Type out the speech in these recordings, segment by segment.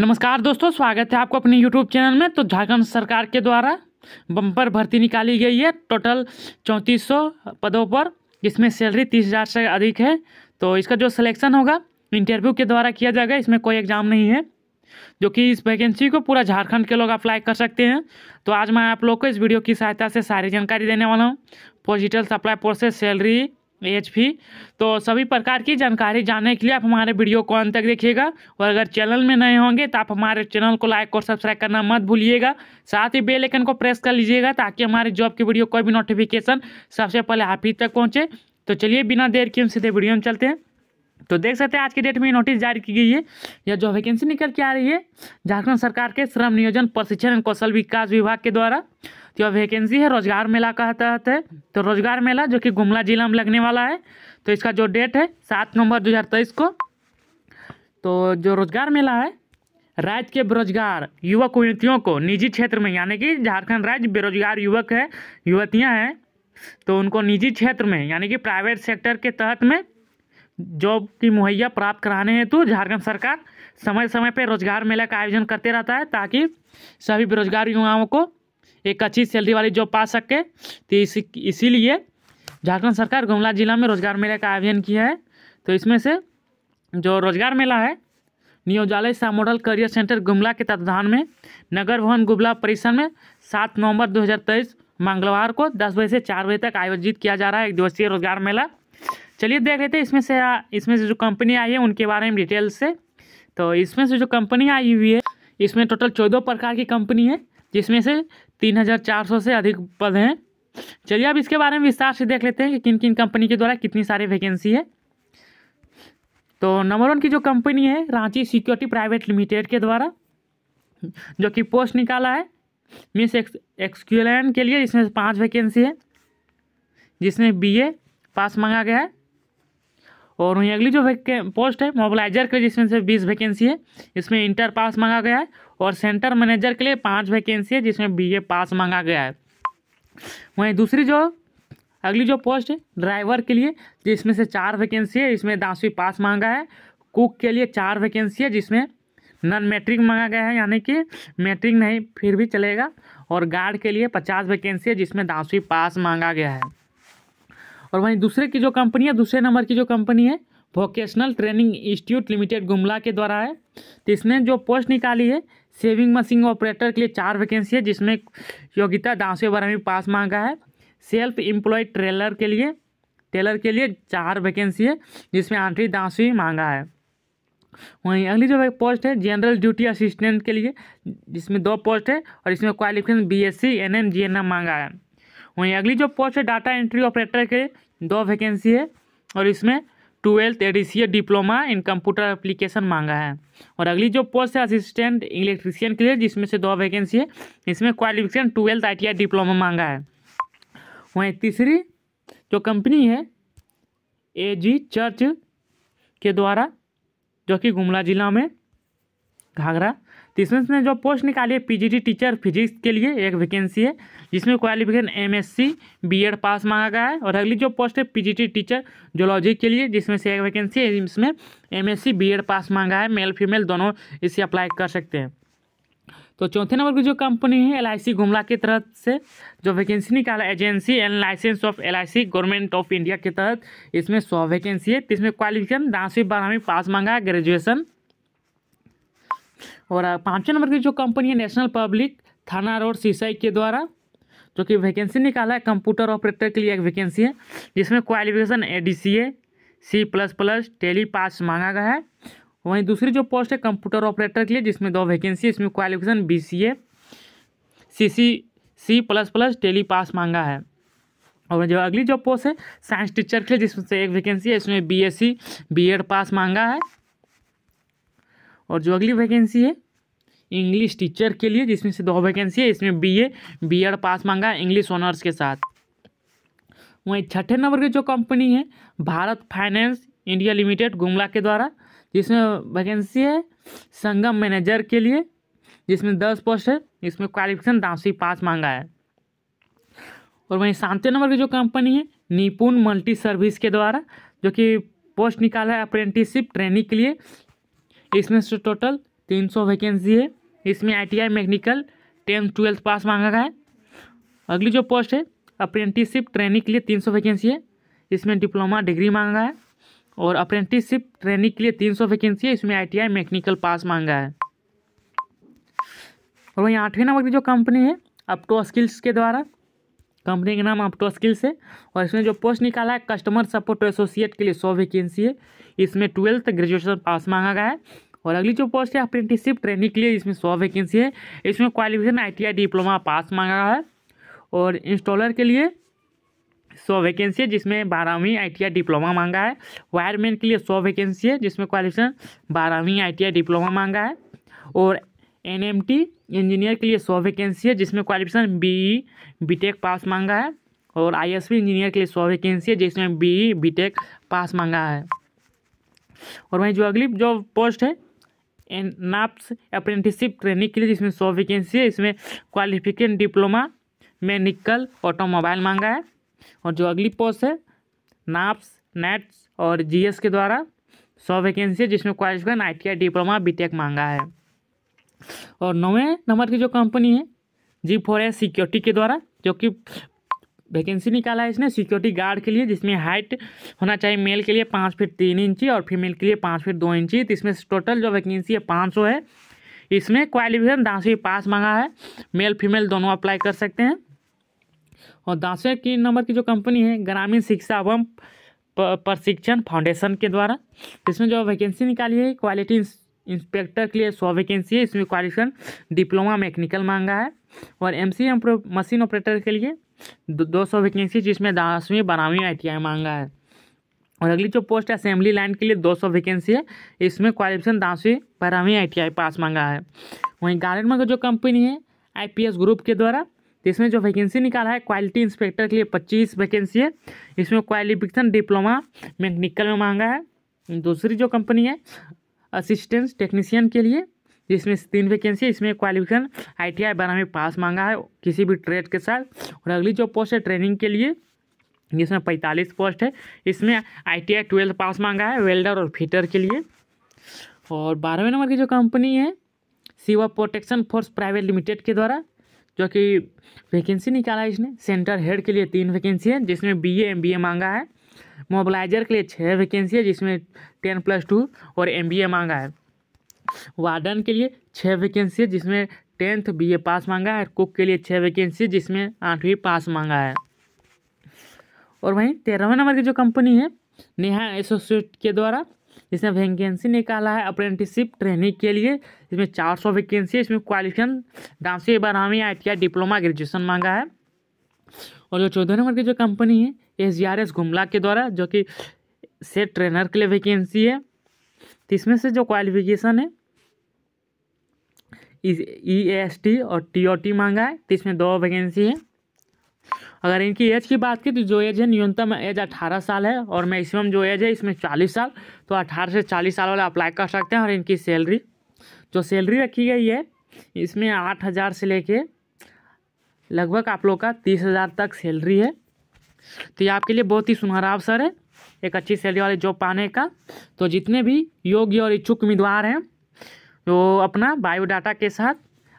नमस्कार दोस्तों स्वागत है आपको अपने यूट्यूब चैनल में तो झारखंड सरकार के द्वारा बम्पर भर्ती निकाली गई है टोटल चौंतीस पदों पर इसमें सैलरी तीस हज़ार से अधिक है तो इसका जो सिलेक्शन होगा इंटरव्यू के द्वारा किया जाएगा इसमें कोई एग्ज़ाम नहीं है जो कि इस वैकेंसी को पूरा झारखंड के लोग अप्लाई कर सकते हैं तो आज मैं आप लोग को इस वीडियो की सहायता से सारी जानकारी देने वाला हूँ पोजिटल सप्लाई प्रोसेस सैलरी एच तो सभी प्रकार की जानकारी जानने के लिए आप हमारे वीडियो को अंत तक देखिएगा और अगर चैनल में नए होंगे तो आप हमारे चैनल को लाइक और सब्सक्राइब करना मत भूलिएगा साथ ही बेल आइकन को प्रेस कर लीजिएगा ताकि हमारे जॉब की वीडियो कोई भी नोटिफिकेशन सबसे पहले आप ही तक पहुँचे तो चलिए बिना देर के हम सीधे वीडियो में चलते हैं तो देख सकते हैं आज के डेट में नोटिस जारी की गई है या जो वैकेंसी निकल के आ रही है झारखंड सरकार के श्रम नियोजन प्रशिक्षण एंड कौशल विकास विभाग के द्वारा तो यह वैकेंसी है रोजगार मेला का तहत है तो रोजगार मेला जो कि गुमला जिला में लगने वाला है तो इसका जो डेट है सात नवंबर दो को तो जो रोजगार मेला है राज्य के बेरोजगार युवक युवतियों को निजी क्षेत्र में यानी कि झारखंड राज्य बेरोजगार युवक है युवतियाँ हैं तो उनको निजी क्षेत्र में यानी कि प्राइवेट सेक्टर के तहत में जॉब की मुहैया प्राप्त कराने हेतु तो झारखंड सरकार समय समय पर रोजगार मेला का आयोजन करते रहता है ताकि सभी बेरोजगार युवाओं को एक अच्छी सैलरी वाली जॉब पा सके तो इसी इसीलिए झारखंड सरकार गुमला जिला में रोजगार मेला का आयोजन किया है तो इसमें से जो रोजगार मेला है नियोजालय सा मॉडल करियर सेंटर गुमला के तत्वाधान में नगर भवन गुमला परिसर में सात नवंबर 2023 मंगलवार को दस बजे से चार बजे तक आयोजित किया जा रहा है एक दिवसीय रोजगार मेला चलिए देख लेते हैं इसमें से इसमें से जो कंपनी आई है उनके बारे में डिटेल से तो इसमें से जो कंपनी आई हुई है इसमें टोटल चौदह प्रकार की कंपनी है जिसमें से तीन हज़ार चार सौ से अधिक पद हैं चलिए अब इसके बारे में विस्तार से देख लेते हैं कि किन किन कंपनी के द्वारा कितनी सारी वैकेंसी है तो नंबर वन की जो कंपनी है रांची सिक्योरिटी प्राइवेट लिमिटेड के द्वारा जो कि पोस्ट निकाला है मिस एक्स के लिए इसमें पाँच वैकेंसी है जिसमें बीए पास मांगा गया है और वहीं अगली जो पोस्ट है मोबलाइजर के लिए जिसमें से बीस वैकेंसी है इसमें इंटर पास मांगा गया है और सेंटर मैनेजर के लिए पाँच वैकेंसी है जिसमें बीए पास मांगा गया है वहीं दूसरी जो अगली जो पोस्ट है ड्राइवर के लिए जिसमें से चार वैकेंसी है इसमें दसवीं पास मांगा है कुक के लिए चार वैकेंसी है जिसमें नन मैट्रिक मांगा गया है यानी कि मैट्रिक नहीं फिर भी चलेगा और गार्ड के लिए पचास वैकेंसी है जिसमें दसवीं पास मांगा गया है और वहीं दूसरे की जो कंपनी है दूसरे नंबर की जो कंपनी है vocational training institute limited Gumla के द्वारा है तो इसने जो पोस्ट निकाली है सेविंग मशीन ऑपरेटर के लिए चार वैकेंसी है जिसमें योग्यता दसवीं बारहवीं पास मांगा है सेल्फ एम्प्लॉयड ट्रेलर के लिए टेलर के लिए चार वैकेंसी है जिसमें आठवीं दासवीं मांगा है वहीं अगली जो पोस्ट है जनरल ड्यूटी असिस्टेंट के लिए जिसमें दो पोस्ट है और इसमें qualification B S C N M G N M मांगा है वहीं अगली जो पोस्ट है डाटा एंट्री ऑपरेटर के दो वैकेंसी है और इसमें twelfth ADC diploma in computer application मांगा है और अगली जो पोस्ट है असिस्टेंट इलेक्ट्रीशियन के लिए जिसमें से दो वैकेंसी है इसमें क्वालिफिकेशन ट्वेल्थ आई डिप्लोमा मांगा है वहीं तीसरी जो कंपनी है ए जी चर्च के द्वारा जो कि गुमला जिला में घाघरा तो इसमें से जो पोस्ट निकाली है पीजीटी टीचर फिजिक्स के लिए एक वैकेंसी है जिसमें क्वालिफिकेशन एमएससी बीएड पास मांगा गया है और अगली जो पोस्ट है पीजीटी टीचर जोलॉजी के लिए जिसमें से एक वैकेंसी है इसमें एमएससी बीएड पास मांगा है मेल फीमेल दोनों इसे अप्लाई कर सकते हैं तो चौथे नंबर की जो कंपनी है एल गुमला की तरफ से जो वैकेंसी निकाला agency and license of L I government of India के तहत इसमें सौ वैकेंसी है तो इसमें क्वालिफिकेशन दसवीं बारहवीं पास मांगा है ग्रेजुएसन और पाँचवें नंबर की जो कंपनी है नेशनल पब्लिक थाना रोड सीसाई के द्वारा जो कि वैकेंसी निकाला है कंप्यूटर ऑपरेटर के लिए एक वैकेंसी है जिसमें qualification A D C A C plus plus Tally pass मांगा गया है वहीं दूसरी जो पोस्ट है कंप्यूटर ऑपरेटर के लिए जिसमें दो वैकेंसी है इसमें qualification B C A C C C plus plus Tally pass मांगा है और जो अगली जो पोस्ट है साइंस टीचर के लिए जिसमें से एक वैकेंसी है इसमें B S C B Ed pass मांगा है और जो अगली वैकेंसी है इंग्लिश टीचर के लिए जिसमें से दो वैकेंसी है इसमें बीए बीएड पास मांगा इंग्लिश ऑनर्स के साथ वहीं छठे नंबर की जो कंपनी है Bharat finance India limited Gumla के द्वारा जिसमें वैकेंसी है संगम मैनेजर के लिए जिसमें दस पोस्ट है इसमें क्वालिफिकेशन दासी पास मांगा है और वहीं सातवें नंबर की जो कंपनी है निपुण मल्टी सर्विस के द्वारा जो कि पोस्ट निकाला है अप्रेंटिसशिप ट्रेनिंग के लिए इसमें से टोटल तीन सौ वैकेंसी है इसमें ITI mechanical tenth twelfth pass मांगा गया है अगली जो पोस्ट है अप्रेंटिसशिप ट्रेनिंग के लिए तीन सौ वैकेंसी है इसमें डिप्लोमा डिग्री मांगा है और अप्रेंटिसशिप ट्रेनिंग के लिए तीन सौ वैकेंसी है इसमें आई मैकेनिकल पास मांगा है और वहीं आठवें नंबर की जो कंपनी है अपटो स्किल्स के द्वारा कंपनी के नाम अपटो स्किल्स है और इसमें जो पोस्ट निकाला है कस्टमर सपोर्ट एसोसिएट के लिए सौ वैकेंसी है इसमें ट्वेल्थ ग्रेजुएशन पास मांगा गया है और अगली जो पोस्ट है अप्रेंटिसशिप ट्रेनिंग के लिए इसमें सौ वैकेंसी है इसमें क्वालिफिकेशन आई डिप्लोमा पास मांगा है और इंस्टॉलर के लिए सौ वैकेंसी है जिसमें बारहवीं आई डिप्लोमा मांगा है वायरमैन के लिए सौ वैकेंसी है जिसमें क्वालिफिकेशन बारहवीं आई डिप्लोमा मांगा है और एन इंजीनियर के लिए सौ वैकेंसी है जिसमें क्वालिफिकेशन बी बी पास मांगा है और आईएसपी इंजीनियर के लिए सौ वैकेंसी है जिसमें बी बी पास मांगा है और वहीं जो अगली जो पोस्ट है एंड नाप्स अप्रेंटिसशिप ट्रेनिंग के लिए जिसमें सौ वैकेंसी है इसमें क्वालिफिकेशन डिप्लोमा मैनिकल ऑटोमोबाइल मांगा है और जो अगली पोस्ट है नाप्स नेट्स और जीएस के द्वारा सौ वैकेंसी है जिसमें क्वालिफिकेशन आईटीआई डिप्लोमा बीटेक मांगा है और नौवें नंबर की जो कंपनी है जी फोर सिक्योरिटी के द्वारा जो कि वैकेंसी निकाला है इसने सिक्योरिटी गार्ड के लिए जिसमें हाइट होना चाहिए मेल के लिए पाँच फीट तीन इंची और फीमेल के लिए पाँच फीट दो इंची तो इसमें टोटल जो वैकेंसी है पाँच सौ है इसमें क्वालिफिकेशन दसवीं पास मांगा है मेल फीमेल दोनों अप्लाई कर सकते हैं और दसवें की नंबर की जो कंपनी है ग्रामीण शिक्षा एवं प्रशिक्षण फाउंडेशन के द्वारा तो इसमें जो वैकेंसी निकाली है क्वालिटी इंस्पेक्टर के लिए सौ वैकेंसी है इसमें क्वालिफिकेशन डिप्लोमा मैकेनिकल मांगा है और एम सी मशीन ऑपरेटर के लिए दो सौ वैकेंसी जिसमें दसवीं बारहवीं आई मांगा है और अगली जो पोस्ट है असेंबली लाइन के लिए 200 वैकेंसी है इसमें क्वालिफिकेशन दसवीं बारहवीं आई पास मांगा है वहीं गार्डन का जो कंपनी है आई ग्रुप के द्वारा इसमें जो वैकेंसी निकाला है क्वालिटी इंस्पेक्टर के लिए पच्चीस वैकेंसी है इसमें क्वालिफिकेशन डिप्लोमा मैकेनिकल में मांगा है दूसरी जो कंपनी है असिस्टेंस टेक्नीशियन के लिए जिसमें से तीन वैकेंसी इसमें क्वालिफिकेशन आई टी आई बारहवीं पास मांगा है किसी भी ट्रेड के साथ और अगली जो पोस्ट है ट्रेनिंग के लिए जिसमें पैंतालीस पोस्ट है इसमें I T I twelfth pass मांगा है वेल्डर और फिटर के लिए और बारहवें नंबर की जो कंपनी है सिवा प्रोटेक्शन फोर्स प्राइवेट लिमिटेड के द्वारा जो कि वैकेंसी निकाला है इसने सेंटर हेड के लिए तीन वैकेंसी है जिसमें B A M B A मांगा है मोबलाइजर के लिए छः वैकेंसी है जिसमें टेन प्लस टू और एम बी ए मांगा है वार्डन के लिए छः वैकेंसी है जिसमें टेंथ बीए पास मांगा है कुक के लिए छः वैकेंसी जिसमें आठवीं पास मांगा है और वहीं तेरहवें नंबर की जो कंपनी है नेहा एसोसिएट के द्वारा जिसने वैकेंसी निकाला है अप्रेंटिसशिप ट्रेनिंग के लिए इसमें चार सौ वैकेंसी है इसमें क्वालिफिकेशन दामसी बारहवीं आई टी डिप्लोमा ग्रेजुएशन मांगा है और जो चौदह नंबर की जो कंपनी है S G R S Gumla के द्वारा जो कि सेट ट्रेनर के लिए वैकेंसी है तो इसमें से जो क्वालिफिकेशन है ई एस टी और टी ओ टी मांगा है तो इसमें दो वैकेंसी है अगर इनकी एज की बात की तो जो एज है न्यूनतम एज अठारह साल है और मैक्सिमम जो एज है इसमें चालीस साल तो अठारह से चालीस साल वाले अप्लाई कर सकते हैं और इनकी सैलरी जो सैलरी रखी गई है इसमें आठ हज़ार से लेके लगभग आप लोग का तीस हज़ार तक सैलरी है तो ये आपके लिए बहुत ही सुनहरा अवसर है एक अच्छी सैलरी वाली जॉब पाने का तो जितने भी योग्य और इच्छुक उम्मीदवार हैं वो अपना बायोडाटा के साथ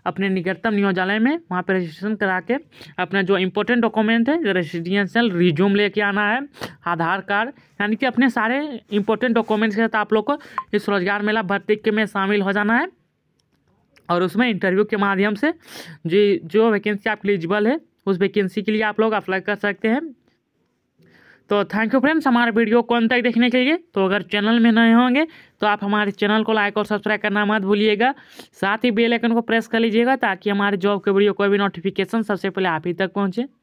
अपने निकटतम नियोजालय में वहाँ पर रजिस्ट्रेशन करा के अपना जो इम्पोर्टेंट डॉक्यूमेंट है रेजिडेंशियल रिज्यूम लेके आना है आधार कार्ड यानी कि अपने सारे इम्पोर्टेंट डॉक्यूमेंट्स के साथ आप लोग को इस रोजगार मेला भर्ती के में शामिल हो जाना है और उसमें इंटरव्यू के माध्यम से जी जो वैकेंसी आप एलिजिबल है उस वैकेंसी के लिए आप लोग अप्लाई कर सकते हैं तो थैंक यू फ्रेंड्स हमारे वीडियो को अंत तक देखने के लिए तो अगर चैनल में नए होंगे तो आप हमारे चैनल को लाइक और सब्सक्राइब करना मत भूलिएगा साथ ही बेल आइकन को प्रेस कर लीजिएगा ताकि हमारे जॉब के वीडियो कोई भी नोटिफिकेशन सबसे पहले आप ही तक पहुँचे